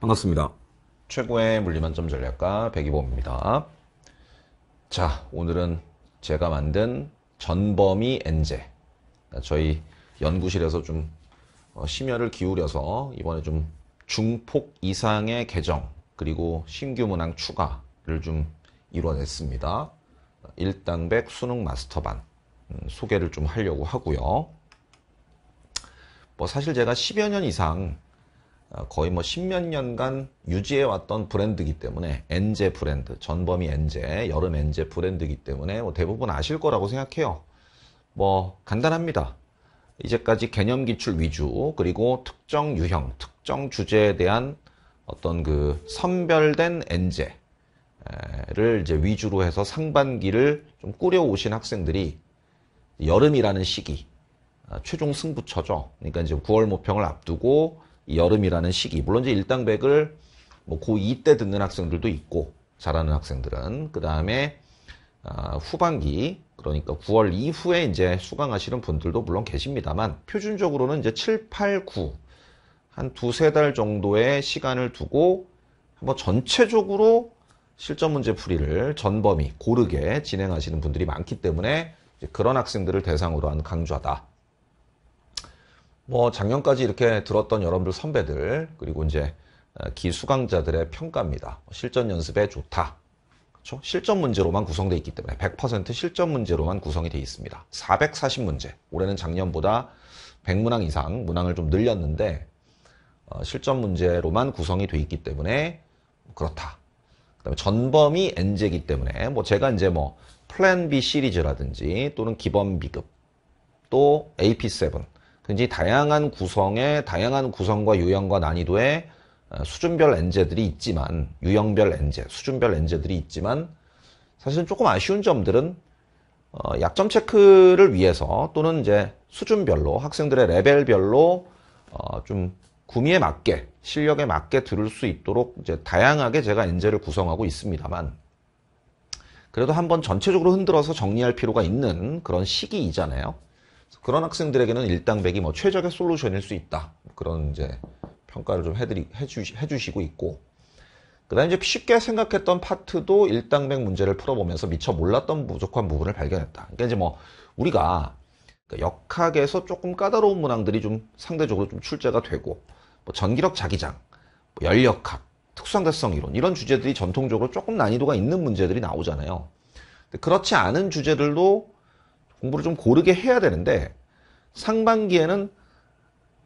반갑습니다. 최고의 물리만점 전략가 백이범입니다. 자, 오늘은 제가 만든 전범위 엔제. 저희 연구실에서 좀 어, 심혈을 기울여서 이번에 좀 중폭 이상의 개정 그리고 신규 문항 추가를 좀 이뤄냈습니다. 1당백 수능 마스터반 음, 소개를 좀 하려고 하고요. 뭐 사실 제가 10여 년 이상 아, 거의 뭐 십몇 년간 유지해왔던 브랜드이기 때문에 엔제 브랜드, 전범위 엔제, 여름 엔제 브랜드이기 때문에 뭐 대부분 아실 거라고 생각해요. 뭐 간단합니다. 이제까지 개념 기출 위주 그리고 특정 유형, 특정 주제에 대한 어떤 그 선별된 엔제를 이제 위주로 해서 상반기를 좀 꾸려 오신 학생들이 여름이라는 시기 아, 최종 승부처죠. 그러니까 이제 9월 모평을 앞두고 여름이라는 시기. 물론 이제 일당백을 뭐 고2 때 듣는 학생들도 있고 잘하는 학생들은 그 다음에 어, 아, 후반기 그러니까 9월 이후에 이제 수강하시는 분들도 물론 계십니다만 표준적으로는 이제 7, 8, 9 한 두세 달 정도의 시간을 두고 한번 전체적으로 실전 문제 풀이를 전범위 고르게 진행하시는 분들이 많기 때문에 이제 그런 학생들을 대상으로 한 강좌다. 뭐 작년까지 이렇게 들었던 여러분들 선배들 그리고 이제 어, 기수강자들의 평가입니다. 실전 연습에 좋다. 그렇죠? 실전 문제로만 구성되어 있기 때문에 100% 실전 문제로만 구성이 되어 있습니다. 440문제. 올해는 작년보다 100문항 이상 문항을 좀 늘렸는데 어, 실전 문제로만 구성이 되어 있기 때문에 그렇다. 그다음에 전범이 엔제기 때문에 뭐 제가 이제 뭐 플랜 B 시리즈라든지 또는 기본 B급 또 AP7 굉장히 다양한 구성의 다양한 구성과 유형과 난이도의 어, 수준별 엔제들이 있지만 유형별 엔제, 수준별 엔제들이 있지만 사실은 조금 아쉬운 점들은 어, 약점 체크를 위해서 또는 이제 수준별로 학생들의 레벨별로 어, 좀 구미에 맞게 실력에 맞게 들을 수 있도록 이제 다양하게 제가 엔제를 구성하고 있습니다만 그래도 한번 전체적으로 흔들어서 정리할 필요가 있는 그런 시기이잖아요. 그런 학생들에게는 일당백이 뭐 최적의 솔루션일 수 있다. 그런 이제 평가를 좀 해드리, 해주시, 해주시고 있고. 그 다음에 이제 쉽게 생각했던 파트도 일당백 문제를 풀어보면서 미처 몰랐던 부족한 부분을 발견했다. 그러니까 이제 뭐 우리가 그 역학에서 조금 까다로운 문항들이 좀 상대적으로 좀 출제가 되고 뭐 전기력 자기장, 뭐 열역학, 특수상대성 이론 이런 주제들이 전통적으로 조금 난이도가 있는 문제들이 나오잖아요. 그렇지 않은 주제들도 공부를 좀 고르게 해야 되는데 상반기에는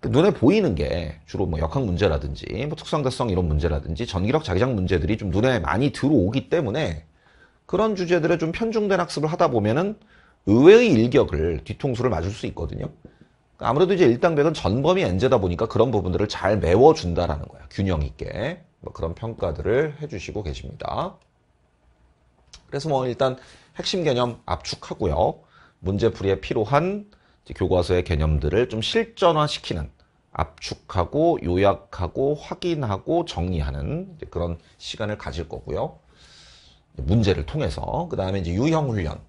그 눈에 보이는 게 주로 뭐 역학 문제라든지 뭐 특성대성 이런 문제라든지 전기력 자기장 문제들이 좀 눈에 많이 들어오기 때문에 그런 주제들에 좀 편중된 학습을 하다 보면은 의외의 일격을 뒤통수를 맞을 수 있거든요. 그러니까 아무래도 이제 일당백은 전범위 엔제다 보니까 그런 부분들을 잘 메워준다라는 거야. 균형 있게 뭐 그런 평가들을 해주시고 계십니다. 그래서 뭐 일단 핵심 개념 압축하고요. 문제풀이에 필요한 교과서의 개념들을 좀 실전화시키는 압축하고 요약하고 확인하고 정리하는 그런 시간을 가질 거고요. 문제를 통해서 그 다음에 이제 유형 훈련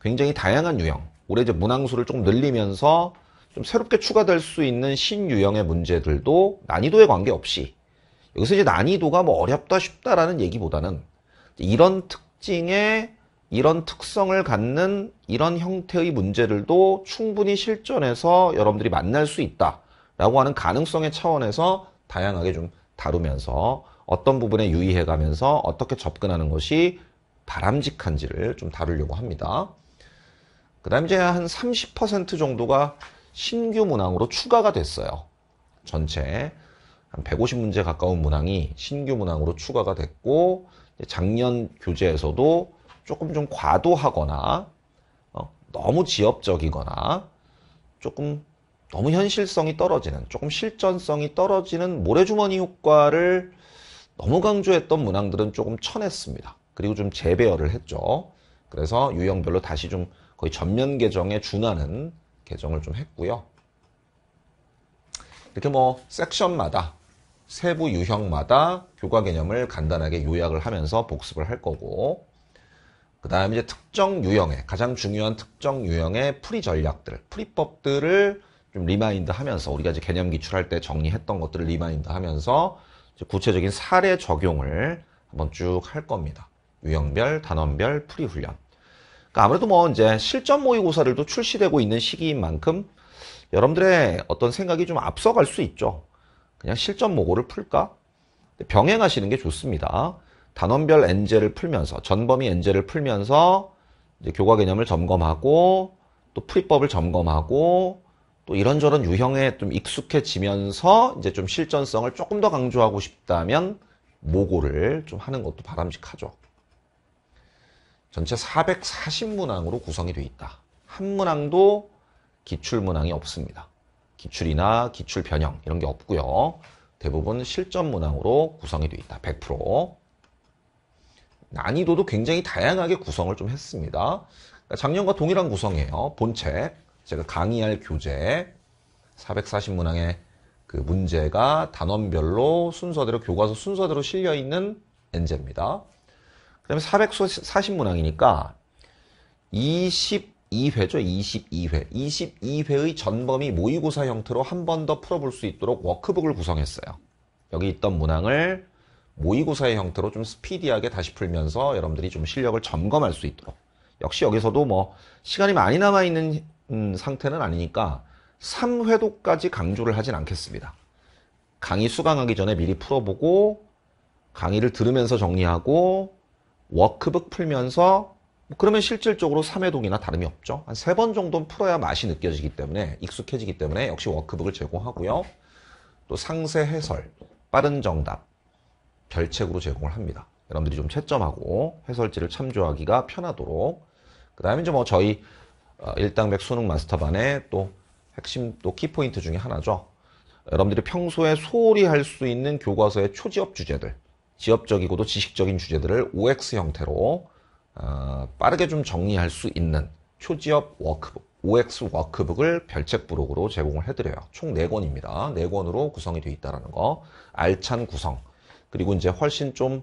굉장히 다양한 유형 올해 이제 문항수를 좀 늘리면서 좀 새롭게 추가될 수 있는 신유형의 문제들도 난이도에 관계없이 여기서 이제 난이도가 뭐 어렵다 쉽다라는 얘기보다는 이런 특징의 이런 특성을 갖는 이런 형태의 문제들도 충분히 실전에서 여러분들이 만날 수 있다라고 하는 가능성의 차원에서 다양하게 좀 다루면서 어떤 부분에 유의해 가면서 어떻게 접근하는 것이 바람직한지를 좀 다루려고 합니다. 그 다음 이제 한 30% 정도가 신규 문항으로 추가가 됐어요. 전체 한 150문제 가까운 문항이 신규 문항으로 추가가 됐고 작년 교재에서도 조금 좀 과도하거나 어, 너무 지엽적이거나 조금 너무 현실성이 떨어지는 조금 실전성이 떨어지는 모래주머니 효과를 너무 강조했던 문항들은 조금 쳐냈습니다. 그리고 좀 재배열을 했죠. 그래서 유형별로 다시 좀 거의 전면 개정에 준하는 개정을 좀 했고요. 이렇게 뭐 섹션마다 세부 유형마다 교과 개념을 간단하게 요약을 하면서 복습을 할 거고 그 다음에 이제 특정 유형의 가장 중요한 특정 유형의 풀이 전략들, 풀이법들을 좀 리마인드하면서 우리가 이제 개념 기출할 때 정리했던 것들을 리마인드하면서 구체적인 사례 적용을 한번 쭉 할 겁니다. 유형별, 단원별, 풀이 훈련. 그러니까 아무래도 뭐 이제 실전 모의고사들도 출시되고 있는 시기인 만큼 여러분들의 어떤 생각이 좀 앞서갈 수 있죠. 그냥 실전 모고를 풀까? 병행하시는 게 좋습니다. 단원별 엔젤을 풀면서 전범위 엔젤을 풀면서 이제 교과 개념을 점검하고 또 풀이법을 점검하고 또 이런저런 유형에 좀 익숙해지면서 이제 좀 실전성을 조금 더 강조하고 싶다면 모고를 좀 하는 것도 바람직하죠. 전체 440문항으로 구성이 되어 있다. 한 문항도 기출 문항이 없습니다. 기출이나 기출 변형 이런 게 없고요. 대부분 실전 문항으로 구성이 되어 있다. 100%. 난이도도 굉장히 다양하게 구성을 좀 했습니다. 그러니까 작년과 동일한 구성이에요. 본책, 제가 강의할 교재, 440문항의 그 문제가 단원별로 순서대로 교과서 순서대로 실려 있는 엔제입니다. 그다음에 440문항이니까 22회죠. 22회. 22회의 전범위 모의고사 형태로 한 번 더 풀어볼 수 있도록 워크북을 구성했어요. 여기 있던 문항을 모의고사의 형태로 좀 스피디하게 다시 풀면서 여러분들이 좀 실력을 점검할 수 있도록 역시 여기서도 뭐 시간이 많이 남아 있는 음, 상태는 아니니까 3회도까지 강조를 하진 않겠습니다. 강의 수강하기 전에 미리 풀어보고 강의를 들으면서 정리하고 워크북 풀면서 뭐 그러면 실질적으로 3회독이나 다름이 없죠. 한3번 정도는 풀어야 맛이 느껴지기 때문에 익숙해지기 때문에 역시 워크북을 제공하고요. 또 상세 해설, 빠른 정답, 별책으로 제공을 합니다. 여러분들이 좀 채점하고 해설지를 참조하기가 편하도록 그 다음에 이제 뭐 저희 어, 일당백 수능 마스터반의 또 핵심 또 키포인트 중에 하나죠. 여러분들이 평소에 소홀히 할 수 있는 교과서의 초지업 주제들 지엽적이고도 지식적인 주제들을 OX 형태로 어, 빠르게 좀 정리할 수 있는 초지업 워크북 OX 워크북을 별책 부록으로 제공을 해드려요. 총 4권입니다. 4권으로 구성이 되어 있다는 거. 알찬 구성. 그리고 이제 훨씬 좀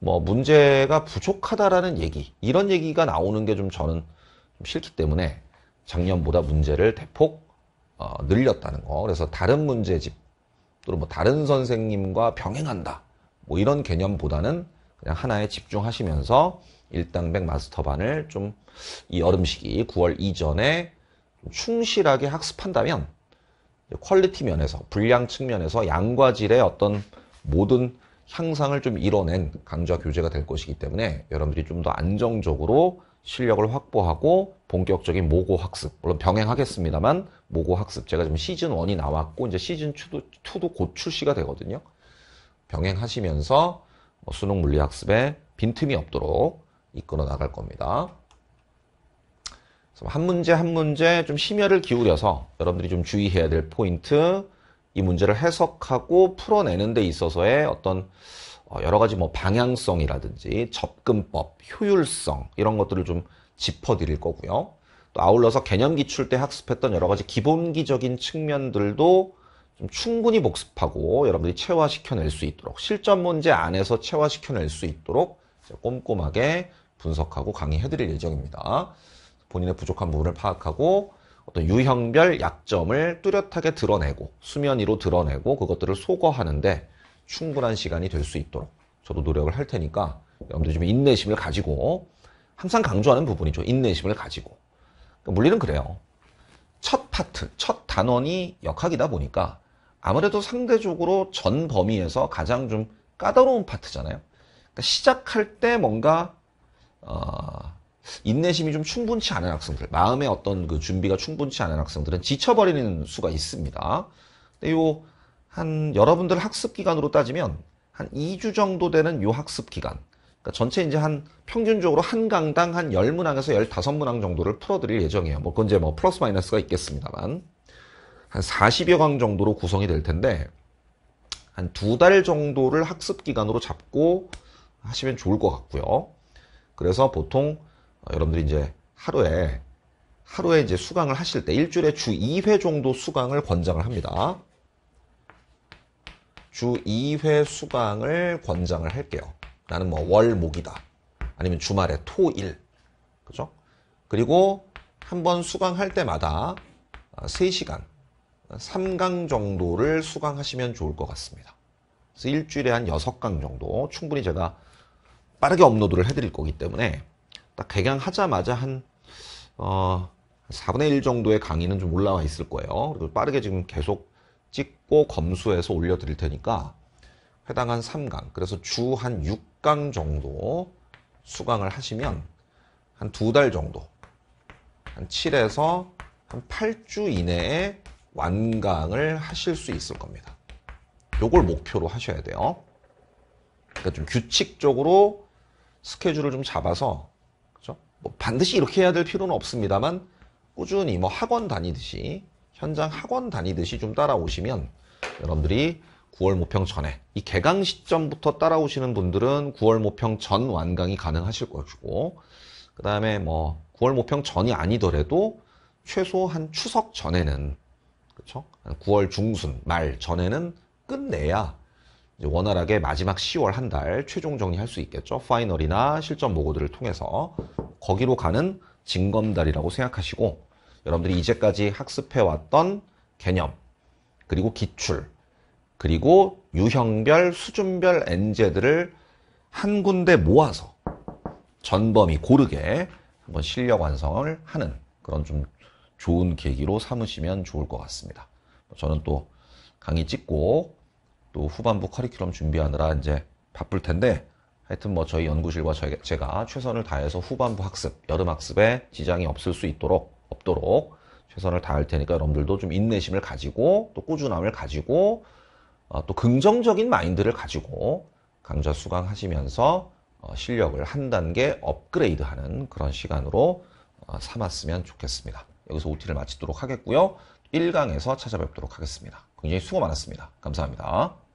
뭐 문제가 부족하다라는 얘기 이런 얘기가 나오는 게 좀 저는 좀 싫기 때문에 작년보다 문제를 대폭 어, 늘렸다는 거. 그래서 다른 문제집 또는 뭐 다른 선생님과 병행한다. 뭐 이런 개념보다는 그냥 하나에 집중하시면서 일당백 마스터반을 좀 이 여름 시기 9월 이전에 충실하게 학습한다면 퀄리티 면에서, 분량 측면에서 양과 질의 어떤 모든 향상을 좀 이뤄낸 강좌 교재가 될 것이기 때문에 여러분들이 좀 더 안정적으로 실력을 확보하고 본격적인 모고 학습 물론 병행하겠습니다만 모고 학습 제가 지금 시즌 1이 나왔고 이제 시즌 2도, 2도 곧 출시가 되거든요 병행하시면서 뭐 수능 물리 학습에 빈틈이 없도록 이끌어 나갈 겁니다 그래서 한 문제 한 문제 좀 심혈을 기울여서 여러분들이 좀 주의해야 될 포인트 이 문제를 해석하고 풀어내는 데 있어서의 어떤 어, 여러 가지 뭐 방향성이라든지 접근법, 효율성 이런 것들을 좀 짚어 드릴 거고요. 또 아울러서 개념 기출 때 학습했던 여러 가지 기본기적인 측면들도 좀 충분히 복습하고 여러분들이 체화시켜낼 수 있도록 실전 문제 안에서 체화시켜낼 수 있도록 꼼꼼하게 분석하고 강의해드릴 예정입니다. 본인의 부족한 부분을 파악하고 어떤 유형별 약점을 뚜렷하게 드러내고 수면 위로 드러내고 그것들을 소거하는데 충분한 시간이 될 수 있도록 저도 노력을 할 테니까 여러분들 좀 인내심을 가지고 항상 강조하는 부분이죠. 인내심을 가지고 그러니까 물리는 그래요. 첫 파트, 첫 단원이 역학이다 보니까 아무래도 상대적으로 전 범위에서 가장 좀 까다로운 파트잖아요. 그러니까 시작할 때 뭔가 어, 인내심이 좀 충분치 않은 학생들, 마음의 어떤 그 준비가 충분치 않은 학생들은 지쳐버리는 수가 있습니다. 근데 요, 한, 여러분들 학습 기간으로 따지면 한 2주 정도 되는 요 학습 기간. 그러니까 전체 이제 한 평균적으로 한 강당 한 10문항에서 15문항 정도를 풀어드릴 예정이에요. 뭐, 그건 이제 뭐 플러스 마이너스가 있겠습니다만. 한 40여 강 정도로 구성이 될 텐데, 한 두 달 정도를 학습 기간으로 잡고 하시면 좋을 것 같고요. 그래서 보통 여러분들이 이제 하루에 하루에 이제 수강을 하실 때 일주일에 주 2회 정도 수강을 권장을 합니다. 주 2회 수강을 권장을 할게요. 나는 뭐 월, 목이다. 아니면 주말에 토, 일. 그죠? 그리고 한 번 수강할 때마다 3시간, 어, 3강 어, 정도를 수강하시면 좋을 것 같습니다. 그래서 일주일에 한 6강 정도 충분히 제가 빠르게 업로드를 해드릴 거기 때문에 딱 개강하자마자 한, 어, 4분의 1 정도의 강의는 좀 올라와 있을 거예요. 그리고 빠르게 지금 계속 찍고 검수해서 올려드릴 테니까 해당 한 3강, 그래서 주 한 6강 정도 수강을 하시면 한 두 달 정도, 한 7에서 한 8주 이내에 완강을 하실 수 있을 겁니다. 요걸 목표로 하셔야 돼요. 그러니까 좀 규칙적으로 스케줄을 좀 잡아서 뭐 반드시 이렇게 해야 될 필요는 없습니다만 꾸준히 뭐 학원 다니듯이 현장 학원 다니듯이 좀 따라오시면 여러분들이 9월 모평 전에 이 개강 시점부터 따라오시는 분들은 9월 모평 전 완강이 가능하실 것이고 그 다음에 뭐 9월 모평 전이 아니더라도 최소 한 추석 전에는 그렇죠? 9월 중순 말 전에는 끝내야 원활하게 마지막 10월 한 달 최종 정리할 수 있겠죠. 파이널이나 실전 모고들을 통해서 거기로 가는 징검다리라고 생각하시고 여러분들이 이제까지 학습해왔던 개념 그리고 기출 그리고 유형별 수준별 엔제들을 한 군데 모아서 전범이 고르게 한번 실력 완성을 하는 그런 좀 좋은 계기로 삼으시면 좋을 것 같습니다. 저는 또 강의 찍고 또 후반부 커리큘럼 준비하느라 이제 바쁠 텐데 하여튼 뭐 저희 연구실과 제가 최선을 다해서 후반부 학습, 여름 학습에 지장이 없을 수 있도록 없도록 최선을 다할 테니까 여러분들도 좀 인내심을 가지고 또 꾸준함을 가지고 어, 또 긍정적인 마인드를 가지고 강좌 수강하시면서 어, 실력을 한 단계 업그레이드하는 그런 시간으로 어, 삼았으면 좋겠습니다. 여기서 OT를 마치도록 하겠고요. 1강에서 찾아뵙도록 하겠습니다. 굉장히 수고 많았습니다. 감사합니다.